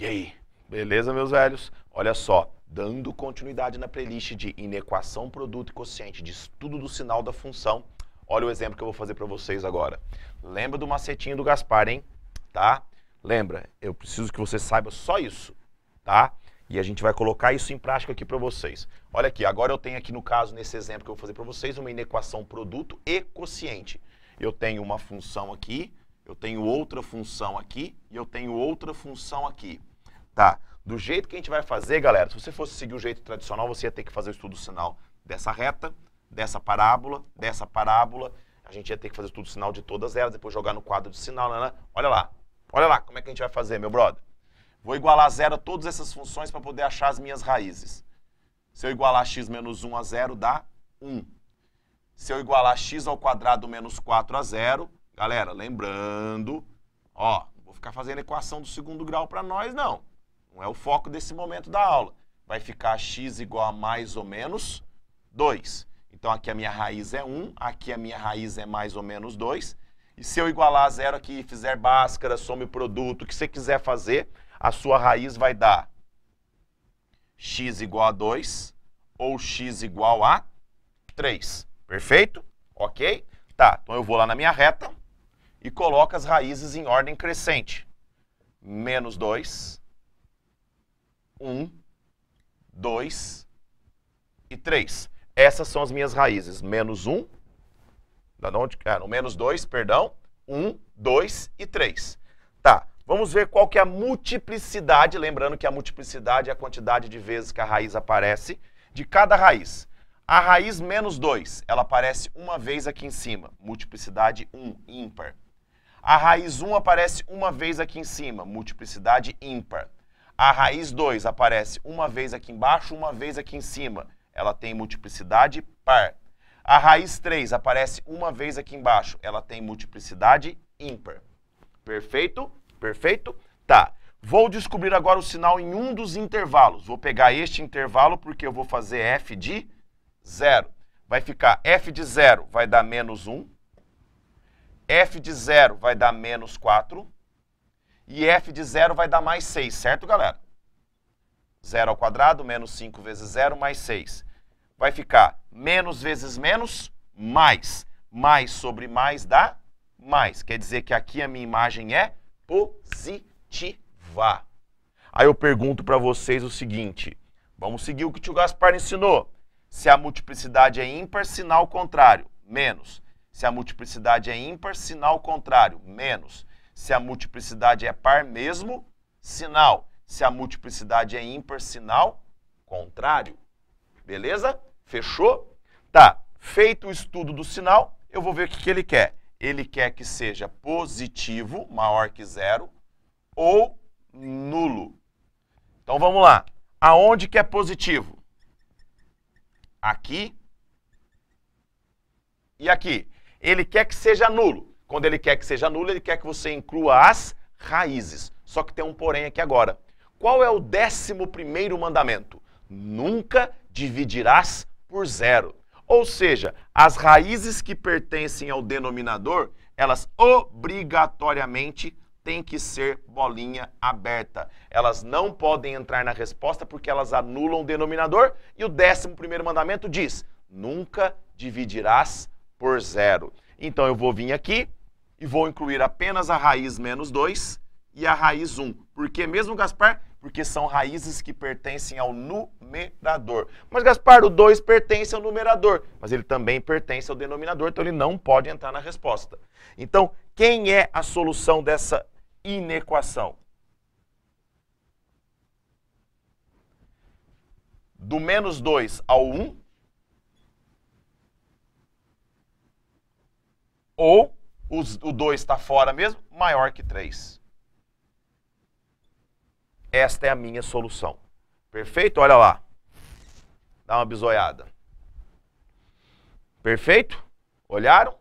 E aí? Beleza, meus velhos? Olha só, dando continuidade na playlist de inequação, produto e quociente de estudo do sinal da função, olha o exemplo que eu vou fazer para vocês agora. Lembra do macetinho do Gaspar, hein? Tá? Lembra, eu preciso que você saiba só isso, tá? E a gente vai colocar isso em prática aqui para vocês. Olha aqui, agora eu tenho aqui no caso, nesse exemplo que eu vou fazer para vocês, uma inequação produto e quociente. Eu tenho uma função aqui, eu tenho outra função aqui e eu tenho outra função aqui. Tá. Do jeito que a gente vai fazer, galera, se você fosse seguir o jeito tradicional, você ia ter que fazer o estudo sinal dessa reta, dessa parábola, dessa parábola. A gente ia ter que fazer o estudo sinal de todas elas, depois jogar no quadro de sinal. Né? né? Olha lá. Olha lá como é que a gente vai fazer, meu brother. Vou igualar a zero todas essas funções para poder achar as minhas raízes. Se eu igualar x menos 1 a zero, dá 1. Se eu igualar x ao quadrado menos 4 a zero, galera, lembrando, ó, não vou ficar fazendo equação do segundo grau para nós, não. Não é o foco desse momento da aula. Vai ficar x igual a mais ou menos 2. Então aqui a minha raiz é 1, aqui a minha raiz é mais ou menos 2. E se eu igualar a zero aqui, fizer báscara, some o produto, o que você quiser fazer, a sua raiz vai dar x igual a 2 ou x igual a 3. Perfeito? Ok? Tá, então eu vou lá na minha reta e coloco as raízes em ordem crescente. Menos 2, 1, 2 e 3. Essas são as minhas raízes. Menos 1, da onde? Ah, não, menos 2, perdão. 1, 2 e 3. Tá, vamos ver qual que é a multiplicidade, lembrando que a multiplicidade é a quantidade de vezes que a raiz aparece, de cada raiz. A raiz menos 2, ela aparece uma vez aqui em cima, multiplicidade 1, ímpar. A raiz 1 aparece uma vez aqui em cima, multiplicidade ímpar. A raiz 2 aparece uma vez aqui embaixo, uma vez aqui em cima. Ela tem multiplicidade par. A raiz 3 aparece uma vez aqui embaixo. Ela tem multiplicidade ímpar. Perfeito? Perfeito? Tá. Vou descobrir agora o sinal em um dos intervalos. Vou pegar este intervalo porque eu vou fazer f de 0. Vai ficar f de 0 vai dar menos 1. Um. f de 0 vai dar menos 4. E f de zero vai dar mais 6, certo, galera? 0 ao quadrado menos 5 vezes 0 mais 6. Vai ficar menos vezes menos, mais. Mais sobre mais dá mais. Quer dizer que aqui a minha imagem é positiva. Aí eu pergunto para vocês o seguinte. Vamos seguir o que o tio Gaspar ensinou. Se a multiplicidade é ímpar, sinal contrário, menos. Se a multiplicidade é ímpar, sinal contrário, menos se a multiplicidade é par mesmo, sinal. Se a multiplicidade é ímpar, sinal contrário. Beleza? Fechou? Tá. Feito o estudo do sinal, eu vou ver o que, que ele quer. Ele quer que seja positivo, maior que zero, ou nulo. Então vamos lá. Aonde que é positivo? Aqui e aqui. Ele quer que seja nulo. Quando ele quer que seja nulo, ele quer que você inclua as raízes. Só que tem um porém aqui agora. Qual é o décimo primeiro mandamento? Nunca dividirás por zero. Ou seja, as raízes que pertencem ao denominador, elas obrigatoriamente têm que ser bolinha aberta. Elas não podem entrar na resposta porque elas anulam o denominador. E o décimo primeiro mandamento diz, nunca dividirás por zero. Então eu vou vir aqui, e vou incluir apenas a raiz menos 2 e a raiz 1. Por que mesmo, Gaspar? Porque são raízes que pertencem ao numerador. Mas, Gaspar, o 2 pertence ao numerador, mas ele também pertence ao denominador, então ele não pode entrar na resposta. Então, quem é a solução dessa inequação? Do menos 2 ao 1, um, ou o 2 está fora mesmo, maior que 3. Esta é a minha solução. Perfeito? Olha lá. Dá uma bisoiada. Perfeito? Olharam?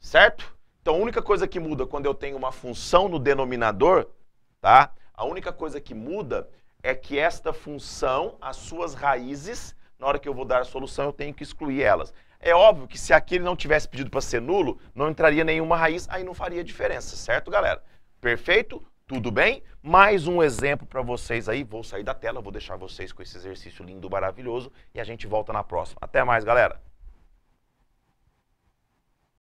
Certo? Então a única coisa que muda quando eu tenho uma função no denominador, tá? A única coisa que muda é que esta função, as suas raízes, na hora que eu vou dar a solução, eu tenho que excluir elas. É óbvio que se aquele não tivesse pedido para ser nulo, não entraria nenhuma raiz, aí não faria diferença, certo, galera? Perfeito? Tudo bem? Mais um exemplo para vocês aí. Vou sair da tela, vou deixar vocês com esse exercício lindo, maravilhoso e a gente volta na próxima. Até mais, galera!